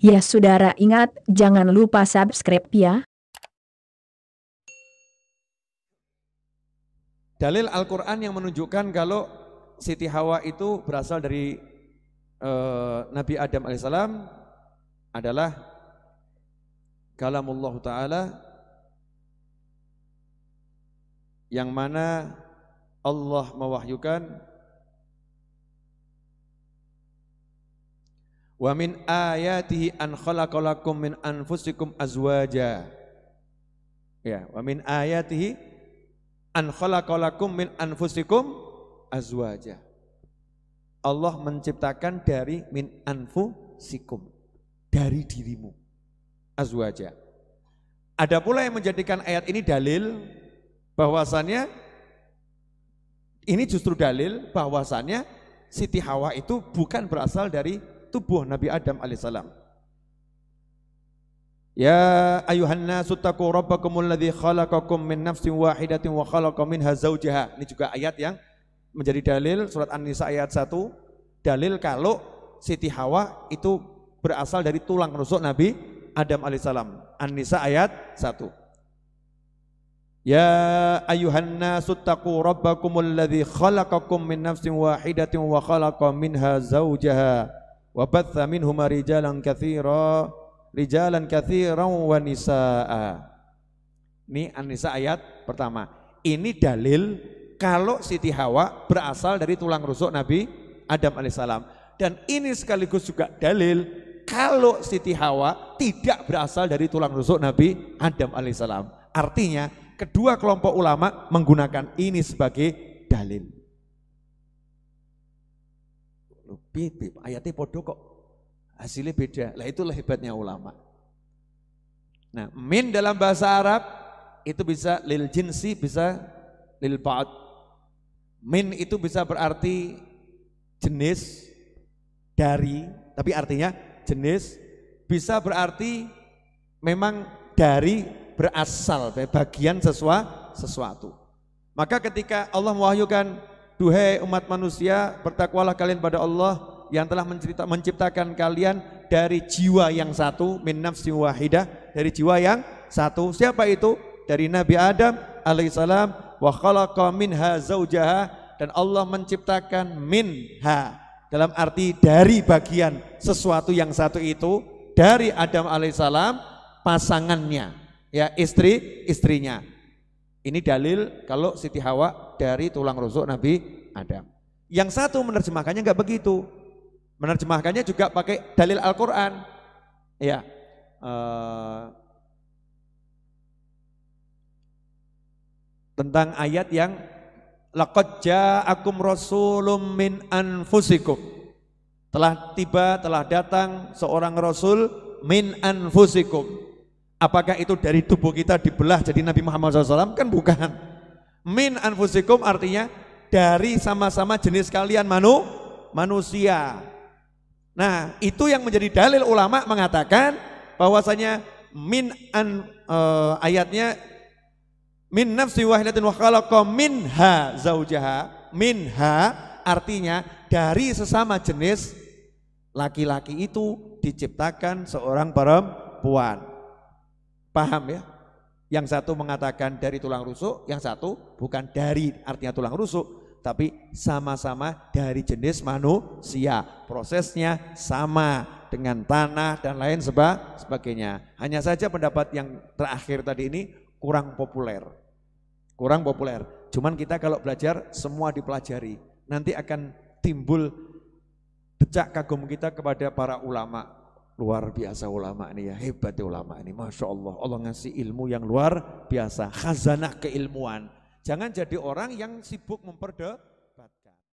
Ya saudara ingat, jangan lupa subscribe ya. Dalil Al-Quran yang menunjukkan kalau Siti Hawa itu berasal dari uh, Nabi Adam alaihissalam adalah kalamullah ta'ala yang mana Allah mewahyukan Wa min ayatihi an khalaqalakum min anfusikum azwaja. Ya, wa min ayatihi an khalaqalakum min anfusikum azwaja. Allah menciptakan dari min anfusikum, dari dirimu. Azwaja. Ada pula yang menjadikan ayat ini dalil bahwasannya ini justru dalil bahwasannya Siti Hawa itu bukan berasal dari tubuh Nabi Adam alaihissalam. Ya ayuhan nasu taku rabbakumul ladhi khalaqakum min nafsin wahidatin wa khalaqa minha zawjaha. Ini juga ayat yang menjadi dalil surat An-Nisa ayat 1 dalil kalau Siti Hawa itu berasal dari tulang rusuk Nabi Adam alaihissalam. An-Nisa ayat 1. Ya ayuhan nasu taku rabbakumul ladhi khalaqakum min nafsin wahidatin wa khalaqa minha zawjaha wa batha minhuma rijalan katsira rijalan katsiran wa nisaa. Ini anisa ayat pertama. Ini dalil kalau Siti Hawa berasal dari tulang rusuk Nabi Adam alaihissalam. Dan ini sekaligus juga dalil kalau Siti Hawa tidak berasal dari tulang rusuk Nabi Adam alaihissalam. Artinya kedua kelompok ulama menggunakan ini sebagai dalil. Piye, ayatnya podo kok. Hasilnya beda. Lah itulah hebatnya ulama. Nah, min dalam bahasa Arab itu bisa lil jinsi, bisa lil ba'd. Min itu bisa berarti jenis dari, tapi artinya jenis bisa berarti memang dari berasal bagian sesua, sesuatu. Maka ketika Allah mewahyukan, duhai umat manusia, bertakwalah kalian pada Allah, yang telah mencipta, menciptakan kalian dari jiwa yang satu min nafsi wahidah dari jiwa yang satu siapa itu dari Nabi Adam alaihissalam wa khalaqa minha zaujaha dan Allah menciptakan minha dalam arti dari bagian sesuatu yang satu itu dari Adam alaihissalam pasangannya ya istri istrinya ini dalil kalau Siti Hawa dari tulang rusuk Nabi Adam yang satu menerjemahkannya nggak begitu menerjemahkannya juga pakai dalil Al-Quran. Ya. Uh, tentang ayat yang laqad ja'akum rasulum min anfusikum. Telah tiba, telah datang seorang rasul min anfusikum. Apakah itu dari tubuh kita dibelah jadi Nabi Muhammad SAW? Kan bukan. Min anfusikum artinya dari sama-sama jenis kalian manu, manusia. Nah, itu yang menjadi dalil ulama mengatakan bahwasanya min an uh, ayatnya min nafsi wahidatin wa khalaqa minha zaujaha minha artinya dari sesama jenis laki-laki itu diciptakan seorang perempuan. Paham ya? Yang satu mengatakan dari tulang rusuk, yang satu bukan dari artinya tulang rusuk, tapi sama-sama dari jenis manusia. Prosesnya sama dengan tanah dan lain seba, sebagainya. Hanya saja pendapat yang terakhir tadi ini kurang populer. Kurang populer. Cuman kita kalau belajar semua dipelajari. Nanti akan timbul decak kagum kita kepada para ulama. Luar biasa ulama ini ya, hebat ulama ini. Masya Allah, Allah ngasih ilmu yang luar biasa, khazanah keilmuan Jangan jadi orang yang sibuk memperde